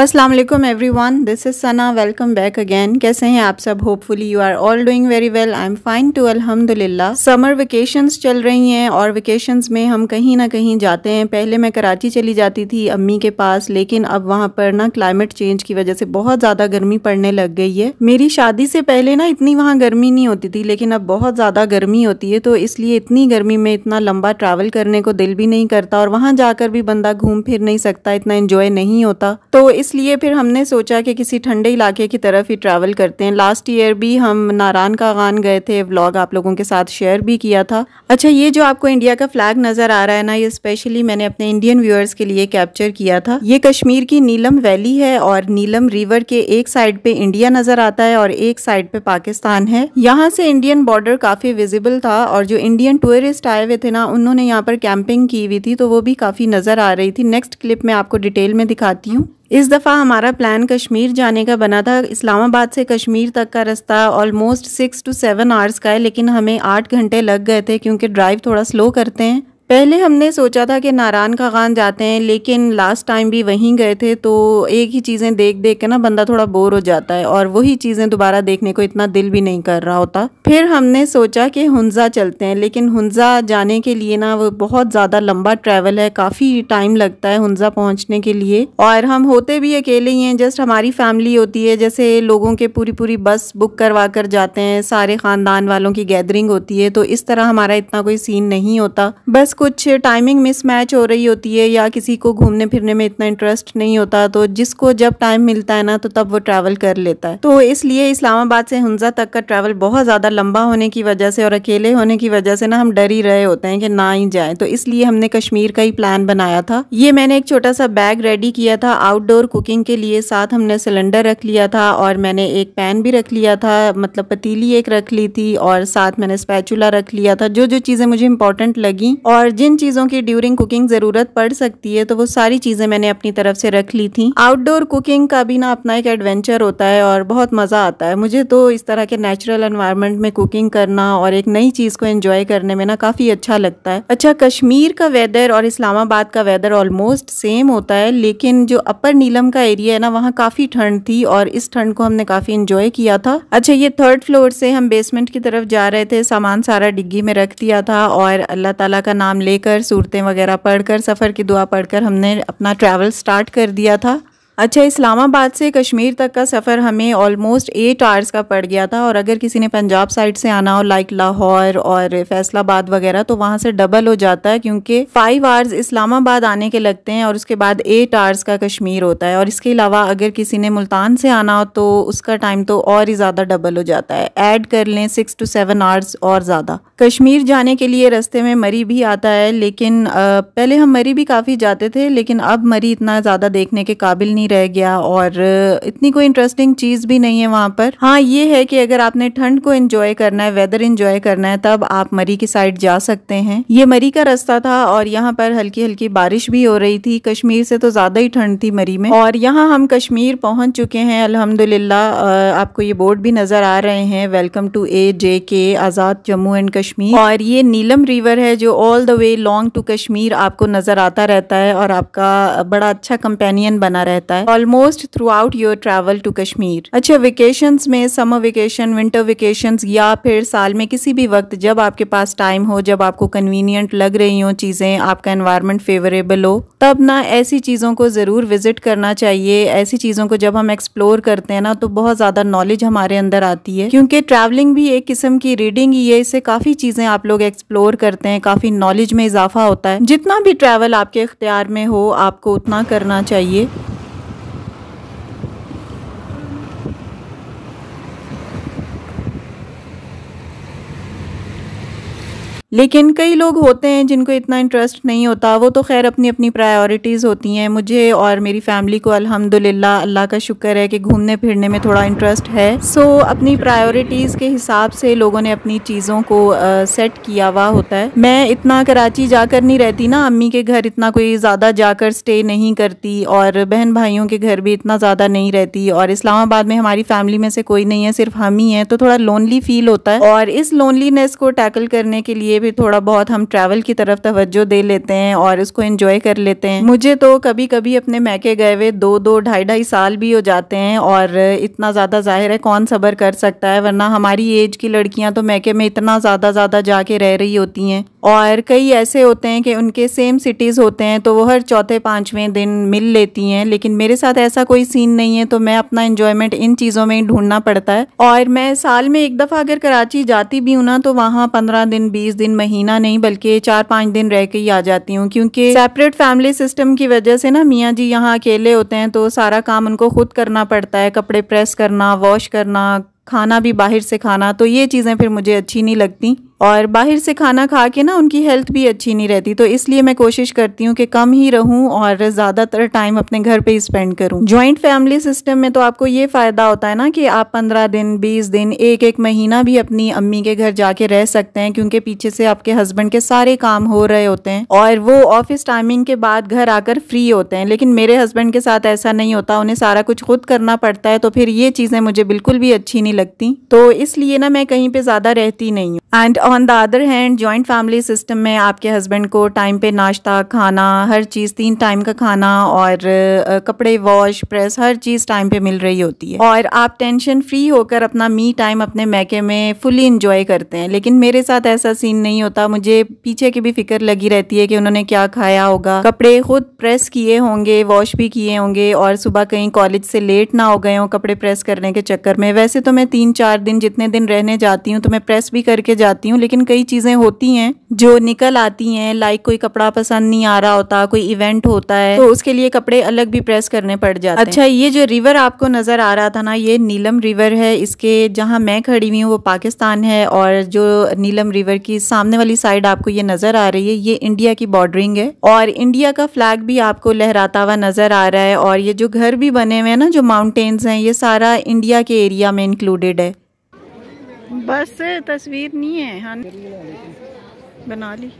Aslam everyone this is Sana welcome back again कैसे हैं आप सब hopefully you are all doing very well I am fine too अलहमदिल्ला summer vacations चल रही हैं और वेकेशंस में हम कहीं ना कहीं जाते हैं पहले मैं कराची चली जाती थी अम्मी के पास लेकिन अब वहाँ पर ना क्लाइमेट चेंज की वजह से बहुत ज़्यादा गर्मी पड़ने लग गई है मेरी शादी से पहले ना इतनी वहाँ गर्मी नहीं होती थी लेकिन अब बहुत ज़्यादा गर्मी होती है तो इसलिए इतनी गर्मी में इतना लंबा ट्रैवल करने को दिल भी नहीं करता और वहाँ जाकर भी बंदा घूम फिर नहीं सकता इतना इन्जॉय नहीं होता तो इस इसलिए फिर हमने सोचा कि किसी ठंडे इलाके की तरफ ही ट्रैवल करते हैं लास्ट ईयर भी हम नारायण कागान गए थे व्लॉग आप लोगों के साथ शेयर भी किया था अच्छा ये जो आपको इंडिया का फ्लैग नज़र आ रहा है ना ये स्पेशली मैंने अपने इंडियन व्यूअर्स के लिए कैप्चर किया था ये कश्मीर की नीलम वैली है और नीलम रिवर के एक साइड पे इंडिया नज़र आता है और एक साइड पे पाकिस्तान है यहाँ से इंडियन बॉर्डर काफ़ी विजिबल था और जो इंडियन टूरिस्ट आए हुए थे ना उन्होंने यहाँ पर कैंपिंग की हुई थी तो वो भी काफ़ी नज़र आ रही थी नेक्स्ट क्लिप में आपको डिटेल में दिखाती हूँ इस दफ़ा हमारा प्लान कश्मीर जाने का बना था इस्लामाबाद से कश्मीर तक का रास्ता almost six to seven hours का है लेकिन हमें आठ घंटे लग गए थे क्योंकि ड्राइव थोड़ा स्लो करते हैं पहले हमने सोचा था कि नारायण खान जाते हैं लेकिन लास्ट टाइम भी वहीं गए थे तो एक ही चीज़ें देख देख के ना बंदा थोड़ा बोर हो जाता है और वही चीज़ें दोबारा देखने को इतना दिल भी नहीं कर रहा होता फिर हमने सोचा कि हंजा चलते हैं लेकिन हंजा जाने के लिए ना वो बहुत ज़्यादा लंबा ट्रैवल है काफ़ी टाइम लगता है हंजा पहुँचने के लिए और हम होते भी अकेले ही हैं जस्ट हमारी फैमिली होती है जैसे लोगों के पूरी पूरी बस बुक करवा कर जाते हैं सारे ख़ानदान वालों की गैदरिंग होती है तो इस तरह हमारा इतना कोई सीन नहीं होता बस कुछ टाइमिंग मिसमैच हो रही होती है या किसी को घूमने फिरने में इतना इंटरेस्ट नहीं होता तो जिसको जब टाइम मिलता है ना तो तब वो ट्रैवल कर लेता है तो इसलिए इस्लामाबाद से हंजा तक का ट्रैवल बहुत ज़्यादा लंबा होने की वजह से और अकेले होने की वजह से ना हम डर ही रहे होते हैं कि ना ही जाए तो इसलिए हमने कश्मीर का ही प्लान बनाया था ये मैंने एक छोटा सा बैग रेडी किया था आउटडोर कुकिंग के लिए साथ हमने सिलेंडर रख लिया था और मैंने एक पैन भी रख लिया था मतलब पतीली एक रख ली थी और साथ मैंने स्पैचुला रख लिया था जो जो चीज़ें मुझे इंपॉर्टेंट लगी और और जिन चीज़ों की ड्यूरिंग कुकिंग ज़रूरत पड़ सकती है तो वो सारी चीज़ें मैंने अपनी तरफ से रख ली थी आउटडोर कुकिंग का भी ना अपना एक एडवेंचर होता है और बहुत मज़ा आता है मुझे तो इस तरह के नेचुरल एनवायरमेंट में कुकिंग करना और एक नई चीज़ को एंजॉय करने में ना काफ़ी अच्छा लगता है अच्छा कश्मीर का वेदर और इस्लामाबाद का वेदर ऑलमोस्ट सेम होता है लेकिन जो अपर नीलम का एरिया है ना वहाँ काफ़ी ठंड थी और इस ठंड को हमने काफ़ी इंजॉय किया था अच्छा ये थर्ड फ्लोर से हम बेसमेंट की तरफ जा रहे थे सामान सारा डिग्गी में रख दिया था और अल्लाह ताला का नाम लेकर सूरतें वगैरह पढ़कर सफ़र की दुआ पढ़कर हमने अपना ट्रैवल स्टार्ट कर दिया था अच्छा इस्लामाबाद से कश्मीर तक का सफ़र हमें ऑलमोस्ट एट आवर्स का पड़ गया था और अगर किसी ने पंजाब साइड से आना हो लाइक लाहौर और फैसलाबाद वगैरह तो वहाँ से डबल हो जाता है क्योंकि फाइव आवर्स इस्लामाबाद आने के लगते हैं और उसके बाद एट आवर्स का कश्मीर होता है और इसके अलावा अगर किसी ने मुल्तान से आना हो तो उसका टाइम तो और ही ज़्यादा डबल हो जाता है ऐड कर लें सिक्स टू सेवन आवर्स और ज़्यादा कश्मीर जाने के लिए रस्ते में मरी भी आता है लेकिन पहले हम मरी भी काफ़ी जाते थे लेकिन अब मरी इतना ज़्यादा देखने के काबिल नहीं रह गया और इतनी कोई इंटरेस्टिंग चीज़ भी नहीं है वहां पर हाँ ये है कि अगर आपने ठंड को इंजॉय करना है वेदर इंजॉय करना है तब आप मरी की साइड जा सकते हैं ये मरी का रास्ता था और यहाँ पर हल्की हल्की बारिश भी हो रही थी कश्मीर से तो ज़्यादा ही ठंड थी मरी में और यहाँ हम कश्मीर पहुंच चुके हैं अल्हम्दुलिल्लाह आपको ये बोर्ड भी नज़र आ रहे हैं वेलकम टू ए जे के आज़ाद जम्मू एंड कश्मीर और ये नीलम रिवर है जो all the way long to Kashmir आपको नज़र आता रहता है और आपका बड़ा अच्छा कंपेनियन बना रहता है है almost throughout your travel to Kashmir अच्छा वेकेशन में समर वेकेशन विंटर वेकेशन या फिर साल में किसी भी वक्त जब आपके पास टाइम हो जब आपको कन्वीनियंट लग रही हो चीजें आपका एनवायरमेंट फेवरेबल हो तब ना ऐसी चीजों को जरूर विजिट करना चाहिए ऐसी चीजों को जब हम एक्सप्लोर करते हैं ना तो बहुत ज्यादा नॉलेज हमारे अंदर आती है क्योंकि ट्रैवलिंग भी एक किस्म की रीडिंग ही है इससे काफी चीजें आप लोग एक्सप्लोर करते हैं काफी नॉलेज में इजाफा होता है जितना भी ट्रैवल आपके अख्तियार में हो आपको उतना करना चाहिए लेकिन कई लोग होते हैं जिनको इतना इंटरेस्ट नहीं होता वो तो खैर अपनी अपनी प्रायोरिटीज़ होती हैं मुझे और मेरी फैमिली को अल्हम्दुलिल्लाह अल्लाह का शुक्र है कि घूमने फिरने में थोड़ा इंटरेस्ट है सो so, अपनी प्रायोरिटीज़ के हिसाब से लोगों ने अपनी चीज़ों को आ, सेट किया हुआ होता है मैं इतना कराची जाकर नहीं रहती ना अम्मी के घर इतना कोई ज़्यादा जाकर स्टे नहीं करती और बहन भाइयों के घर भी इतना ज़्यादा नहीं रहती और इस्लामाबाद में हमारी फैमिली में से कोई नहीं है सिर्फ हम ही हैं तो थोड़ा लोनली फील होता है और इस लोनलीनेस को टैकल करने के लिए भी थोड़ा बहुत हम ट्रैवल की तरफ तवज्जो दे लेते हैं और इसको एंजॉय कर लेते हैं मुझे तो कभी कभी अपने मैके गए हुए दो दो ढाई ढाई साल भी हो जाते हैं और इतना ज़्यादा जाहिर है कौन सब्र कर सकता है वरना हमारी एज की लड़कियाँ तो मैके में इतना ज़्यादा ज़्यादा जाके रह रही होती हैं और कई ऐसे होते हैं कि उनके सेम सिटीज़ होते हैं तो वो हर चौथे पाँचवें दिन मिल लेती हैं लेकिन मेरे साथ ऐसा कोई सीन नहीं है तो मैं अपना इन्जॉयमेंट इन चीज़ों में ही ढूंढना पड़ता है और मैं साल में एक दफ़ा अगर कराची जाती भी हूँ ना तो वहाँ पंद्रह दिन बीस दिन दिन महीना नहीं बल्कि चार पाँच दिन रह के ही आ जाती हूँ क्योंकि सेपरेट फैमिली सिस्टम की वजह से ना मियाँ जी यहाँ अकेले होते हैं तो सारा काम उनको खुद करना पड़ता है कपड़े प्रेस करना वॉश करना खाना भी बाहर से खाना तो ये चीज़ें फिर मुझे अच्छी नहीं लगती और बाहर से खाना खा के ना उनकी हेल्थ भी अच्छी नहीं रहती तो इसलिए मैं कोशिश करती हूँ कि कम ही रहूँ और ज़्यादातर टाइम अपने घर पे ही स्पेंड करूँ जॉइंट फैमिली सिस्टम में तो आपको ये फ़ायदा होता है ना कि आप पंद्रह दिन बीस दिन एक एक महीना भी अपनी अम्मी के घर जाके रह सकते हैं क्योंकि पीछे से आपके हस्बैंड के सारे काम हो रहे होते हैं और वो ऑफिस टाइमिंग के बाद घर आकर फ्री होते हैं लेकिन मेरे हस्बैंड के साथ ऐसा नहीं होता उन्हें सारा कुछ खुद करना पड़ता है तो फिर ये चीज़ें मुझे बिल्कुल भी अच्छी नहीं लगती तो इसलिए ना मैं कहीं पर ज़्यादा रहती नहीं हूँ and on the other hand joint family system में आपके हस्बैंड को टाइम पे नाश्ता खाना हर चीज़ तीन टाइम का खाना और कपड़े वॉश प्रेस हर चीज़ टाइम पे मिल रही होती है और आप टेंशन फ्री होकर अपना मी टाइम अपने मैके में फुली इंजॉय करते हैं लेकिन मेरे साथ ऐसा सीन नहीं होता मुझे पीछे की भी फिक्र लगी रहती है कि उन्होंने क्या खाया होगा कपड़े खुद प्रेस किए होंगे वॉश भी किए होंगे और सुबह कहीं कॉलेज से लेट ना हो गए हों कपड़े प्रेस करने के चक्कर में वैसे तो मैं तीन चार दिन जितने दिन रहने जाती हूँ तो मैं प्रेस भी करके जाती हूँ लेकिन कई चीज़ें होती हैं जो निकल आती हैं लाइक कोई कपड़ा पसंद नहीं आ रहा होता कोई इवेंट होता है तो उसके लिए कपड़े अलग भी प्रेस करने पड़ जाते अच्छा ये जो रिवर आपको नज़र आ रहा था ना ये नीलम रिवर है इसके जहाँ मैं खड़ी हुई हूँ वो पाकिस्तान है और जो नीलम रिवर की सामने वाली साइड आपको ये नज़र आ रही है ये इंडिया की बॉर्डरिंग है और इंडिया का फ्लैग भी आपको लहराता हुआ नज़र आ रहा है और ये जो घर भी बने हुए हैं ना जो माउंटेन्स हैं ये सारा इंडिया के एरिया में इंक्लूडेड है बस तस्वीर नहीं है हाँ बना ली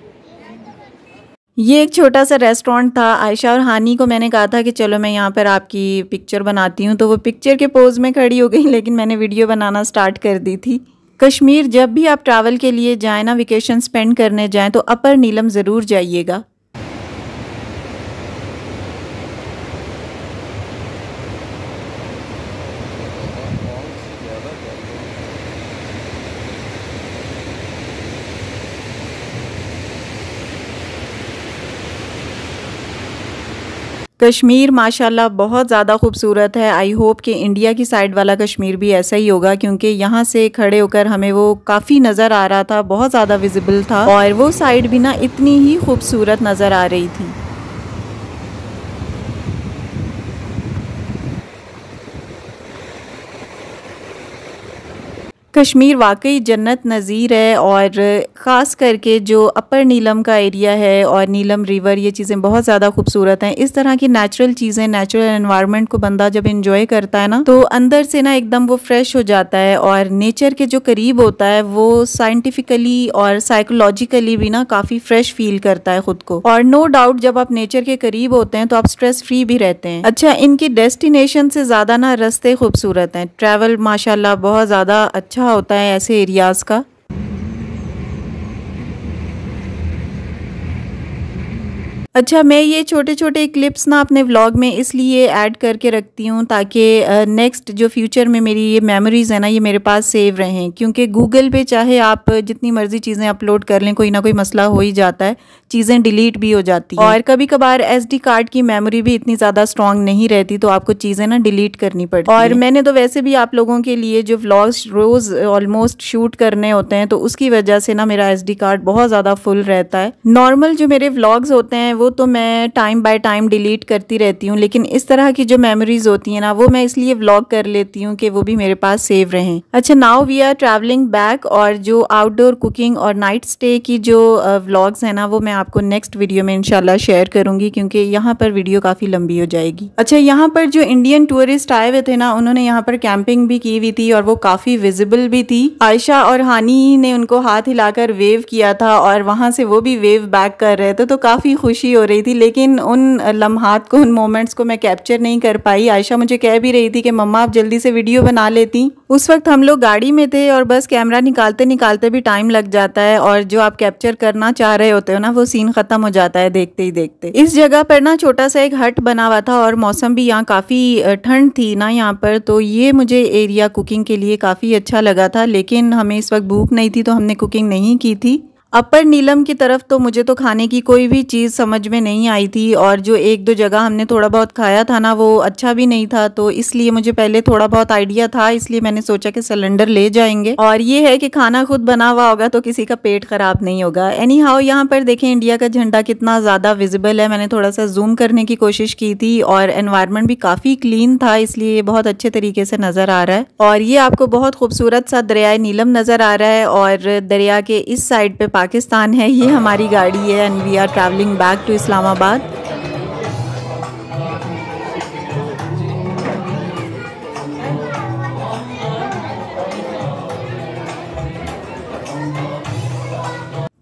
ये एक छोटा सा रेस्टोरेंट था आयशा और हानी को मैंने कहा था कि चलो मैं यहाँ पर आपकी पिक्चर बनाती हूँ तो वो पिक्चर के पोज में खड़ी हो गई लेकिन मैंने वीडियो बनाना स्टार्ट कर दी थी कश्मीर जब भी आप ट्रैवल के लिए जाए ना वेकेशन स्पेंड करने जाए तो अपर नीलम ज़रूर जाइएगा कश्मीर माशाल्लाह बहुत ज़्यादा खूबसूरत है आई होप कि इंडिया की साइड वाला कश्मीर भी ऐसा ही होगा क्योंकि यहाँ से खड़े होकर हमें वो काफ़ी नज़र आ रहा था बहुत ज़्यादा विजिबल था और वो साइड भी ना इतनी ही खूबसूरत नज़र आ रही थी कश्मीर वाकई जन्नत नज़ीर है और ख़ास करके जो अपर नीलम का एरिया है और नीलम रिवर ये चीज़ें बहुत ज़्यादा खूबसूरत हैं इस तरह की नेचुरल चीज़ें नेचुरल इन्वायरमेंट को बंदा जब इंजॉय करता है ना तो अंदर से ना एकदम वो फ्रेश हो जाता है और नेचर के जो करीब होता है वो साइंटिफिकली और साइकोलॉजिकली भी ना काफ़ी फ्रेश फील करता है ख़ुद को और नो डाउट जब आप नेचर के करीब होते हैं तो आप स्ट्रेस फ्री भी रहते हैं अच्छा इनकी डेस्टिनेशन से ज़्यादा ना रस्ते खूबसूरत हैं ट्रैवल माशाला बहुत ज़्यादा अच्छा अच्छा होता है ऐसे एरियाज़ का अच्छा मैं ये छोटे छोटे क्लिप्स ना अपने व्लॉग में इसलिए ऐड करके रखती हूँ ताकि नेक्स्ट जो फ्यूचर में मेरी ये मेमोरीज़ है ना ये मेरे पास सेव रहें क्योंकि गूगल पे चाहे आप जितनी मर्जी चीज़ें अपलोड कर लें कोई ना कोई मसला हो ही जाता है चीज़ें डिलीट भी हो जाती हैं और कभी कभार एस कार्ड की मेमोरी भी इतनी ज़्यादा स्ट्रांग नहीं रहती तो आपको चीज़ें ना डिलीट करनी पड़ती और मैंने तो वैसे भी आप लोगों के लिए जो व्लॉग्स रोज़ ऑलमोस्ट शूट करने होते हैं तो उसकी वजह से ना मेरा एस कार्ड बहुत ज़्यादा फुल रहता है नॉर्मल जो मेरे व्लॉग्स होते हैं वो तो मैं टाइम बाय टाइम डिलीट करती रहती हूँ लेकिन इस तरह की जो मेमोरीज होती हैं ना वो मैं इसलिए व्लॉग कर लेती हूँ कि वो भी मेरे पास सेव रहें अच्छा now we are travelling back और जो आउटडोर कुकिंग और नाइट स्टे की जो व्लॉग्स हैं ना वो मैं आपको नेक्स्ट वीडियो में इनशाला शेयर करूंगी क्योंकि यहाँ पर वीडियो काफ़ी लंबी हो जाएगी अच्छा यहाँ पर जो इंडियन टूरिस्ट आए हुए थे ना उन्होंने यहाँ पर कैंपिंग भी की हुई थी और वो काफ़ी विजिबल भी थी आयशा और हानी ने उनको हाथ हिलाकर वेव किया था और वहाँ से वो भी वेव बैक कर रहे थे तो काफ़ी खुशी खुशी हो रही थी लेकिन उन लम्हात को उन मोमेंट्स को मैं कैप्चर नहीं कर पाई आयशा मुझे कह भी रही थी कि मम्मा आप जल्दी से वीडियो बना लेती उस वक्त हम लोग गाड़ी में थे और बस कैमरा निकालते निकालते भी टाइम लग जाता है और जो आप कैप्चर करना चाह रहे होते हो ना वो सीन ख़त्म हो जाता है देखते ही देखते इस जगह पर ना छोटा सा एक हट बना हुआ था और मौसम भी यहाँ काफ़ी ठंड थी ना यहाँ पर तो ये मुझे एरिया कुकिंग के लिए काफ़ी अच्छा लगा था लेकिन हमें इस वक्त भूख नहीं थी तो हमने कुकिंग नहीं की थी अपर नीलम की तरफ तो मुझे तो खाने की कोई भी चीज़ समझ में नहीं आई थी और जो एक दो जगह हमने थोड़ा बहुत खाया था ना वो अच्छा भी नहीं था तो इसलिए मुझे पहले थोड़ा बहुत आइडिया था इसलिए मैंने सोचा कि सिलेंडर ले जाएंगे और ये है कि खाना खुद बना हुआ होगा तो किसी का पेट खराब नहीं होगा एनी हाउ यहाँ पर देखें इंडिया का झंडा कितना ज़्यादा विजिबल है मैंने थोड़ा सा जूम करने की कोशिश की थी और एनवायरमेंट भी काफ़ी क्लीन था इसलिए ये बहुत अच्छे तरीके से नज़र आ रहा है और ये आपको बहुत खूबसूरत सा दरियाए नीलम नज़र आ रहा है और दरिया के इस साइड पे पाकिस्तान है ये हमारी गाड़ी है and we are travelling back to Islamabad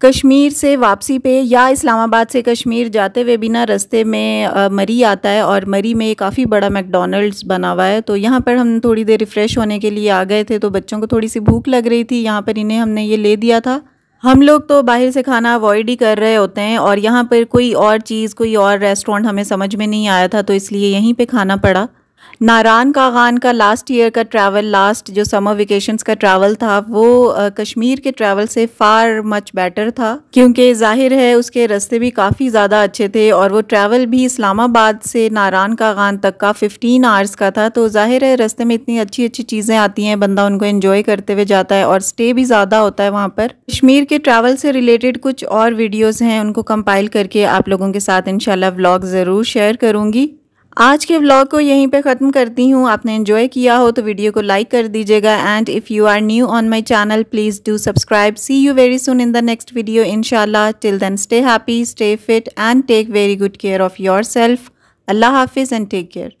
Kashmir से वापसी पे या इस्लामाबाद से कश्मीर जाते हुए बिना रास्ते में आ, मरी आता है और मरी में काफ़ी बड़ा मैकडोनल्ड्स बना हुआ है तो यहाँ पर हम थोड़ी देर रिफ़्रेश होने के लिए आ गए थे तो बच्चों को थोड़ी सी भूख लग रही थी यहाँ पर इन्हें हमने ये ले दिया था हम लोग तो बाहर से खाना अवॉइड ही कर रहे होते हैं और यहाँ पर कोई और चीज़ कोई और रेस्टोरेंट हमें समझ में नहीं आया था तो इसलिए यहीं पे खाना पड़ा नारान कागान का लास्ट ईयर का ट्रैवल लास्ट जो समर वेकेशंस का ट्रैवल था वो कश्मीर के ट्रैवल से फार मच बेटर था क्योंकि जाहिर है उसके रास्ते भी काफ़ी ज़्यादा अच्छे थे और वो ट्रैवल भी इस्लामाबाद से नारान कागान तक का 15 आवर्स का था तो जाहिर है रास्ते में इतनी अच्छी अच्छी चीज़ें आती हैं बंदा उनको इन्जॉय करते हुए जाता है और स्टे भी ज़्यादा होता है वहाँ पर कश्मीर के ट्रैवल से रिलेटेड कुछ और वीडियोज़ हैं उनको कंपाइल करके आप लोगों के साथ इन व्लॉग ज़रूर शेयर करूँगी आज के व्लॉग को यहीं पे ख़त्म करती हूँ आपने इन्जॉय किया हो तो वीडियो को लाइक कर दीजिएगा and if you are new on my channel please do subscribe see you very soon in the next video इनशाला till then stay happy stay fit and take very good care of yourself अल्लाह हाफिज़ and take care